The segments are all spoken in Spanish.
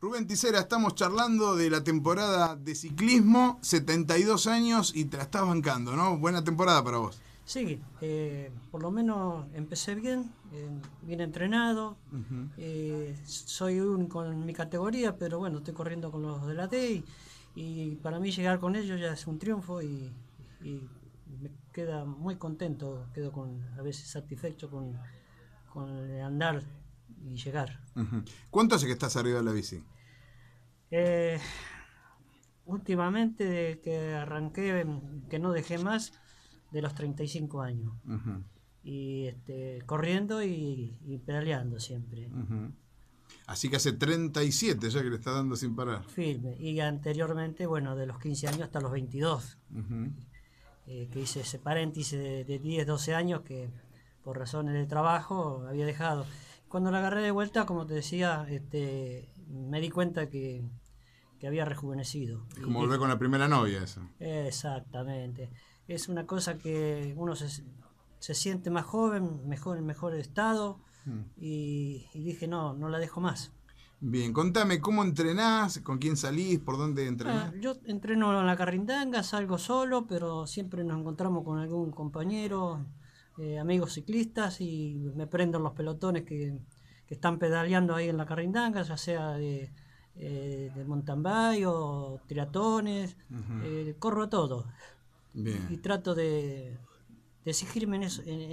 Rubén Tisera, estamos charlando de la temporada de ciclismo, 72 años y te la estás bancando, ¿no? Buena temporada para vos. Sí, eh, por lo menos empecé bien, eh, bien entrenado. Eh, soy un con mi categoría, pero bueno, estoy corriendo con los de la D y, para mí llegar con ellos ya es un triunfo y, me queda muy contento, quedo con, a veces satisfecho con, con el andar y llegar. ¿Cuánto hace que estás arriba de la bici? Eh, últimamente, de que arranqué, em, que no dejé más, de los 35 años. Y este, corriendo y, y, pedaleando siempre. Así que hace 37 ya que le está dando sin parar. Firme. Y anteriormente, bueno, de los 15 años hasta los 22. Eh, que hice ese paréntesis de, de, 10, 12 años que por razones de trabajo había dejado. Cuando la agarré de vuelta, como te decía, este, me di cuenta que, había rejuvenecido. como volver con la primera novia, eso. Exactamente. Es una cosa que uno se, siente más joven, mejor en mejor estado, hmm. y, dije, no, no la dejo más. Bien, contame, ¿cómo entrenás? ¿Con quién salís? ¿Por dónde entrenás? Ah, yo entreno en la carrindanga, salgo solo, pero siempre nos encontramos con algún compañero, eh, amigos ciclistas y me prendo los pelotones que, están pedaleando ahí en la carrindanga, ya sea de, eh, mountain o triatones, eh, corro todo. Y trato de, exigirme en,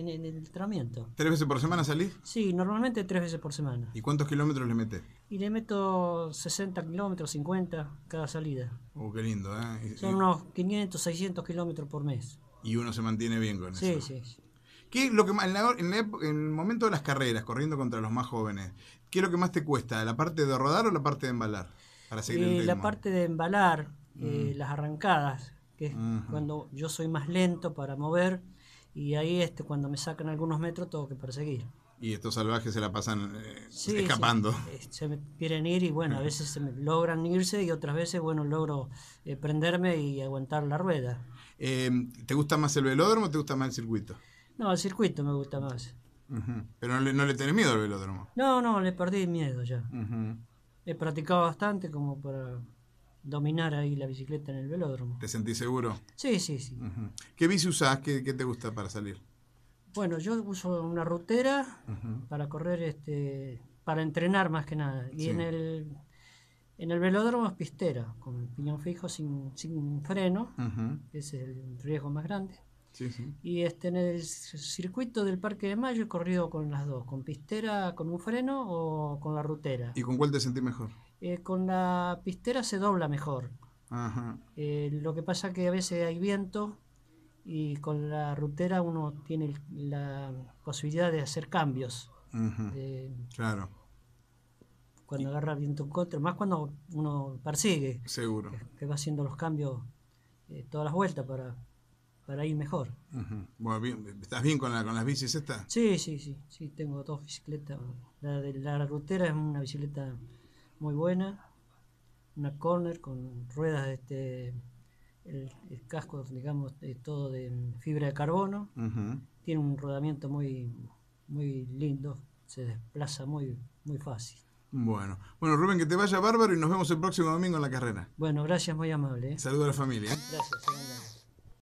el entrenamiento. ¿Tres veces por semana salís? Sí, normalmente tres veces por semana. ¿Y cuántos kilómetros le metes? Y le meto 60 kilómetros, 50 cada salida. Oh, qué lindo, ¿eh? Son unos 500, 600 kilómetros por mes. Y uno se mantiene bien con eso. Sí, sí. ¿Qué es lo que en, en, en el momento de las carreras, corriendo contra los más jóvenes, qué es lo que más te cuesta? ¿La parte de rodar o la parte de embalar? Para seguir eh, La parte de embalar, eh, mm. las arrancadas, que es cuando yo soy más lento para mover y ahí este, cuando me sacan algunos metros tengo que perseguir. Y estos salvajes se la pasan eh, escapando. se me quieren ir y bueno, a veces se me logran irse y otras veces, bueno, logro prenderme y aguantar la rueda. Em, ¿Te gusta más el velódromo o te gusta más el circuito? No, el circuito me gusta más. Pero no le, no tenés miedo al velódromo. No, no, le perdí miedo ya. He practicado bastante como para dominar ahí la bicicleta en el velódromo. ¿Te sentís seguro? Sí, sí, sí. ¿Qué bici usás? ¿Qué, te gusta para salir? Bueno, yo uso una rutera para correr, este, para entrenar más que nada. Y en el en el velódromo es pistera, con piñón fijo sin, sin freno, que es el riesgo más grande. Y este, en el circuito del Parque de Mayo he corrido con las dos, con pistera, con un freno o con la rutera. ¿Y con cuál te sentí mejor? Eh, con la pistera se dobla mejor. Eh, lo que pasa que a veces hay viento y con la rutera uno tiene la posibilidad de hacer cambios. Eh, claro. Cuando agarra viento en contra, más cuando uno persigue. Seguro. Que, va haciendo los cambios todas las vueltas para para ir mejor. Bueno, ¿estás bien con, las bicis estas? Sí, sí, sí, tengo dos bicicletas. La de la rutera es una bicicleta muy buena, una corner con ruedas, este, el, casco, digamos, todo de fibra de carbono. Tiene un rodamiento muy, muy lindo, se desplaza muy, muy fácil. Bueno, bueno Rubén, que te vaya bárbaro y nos vemos el próximo domingo en la carrera. Bueno, gracias, muy amable. ¿eh? Saludos a la familia. Gracias,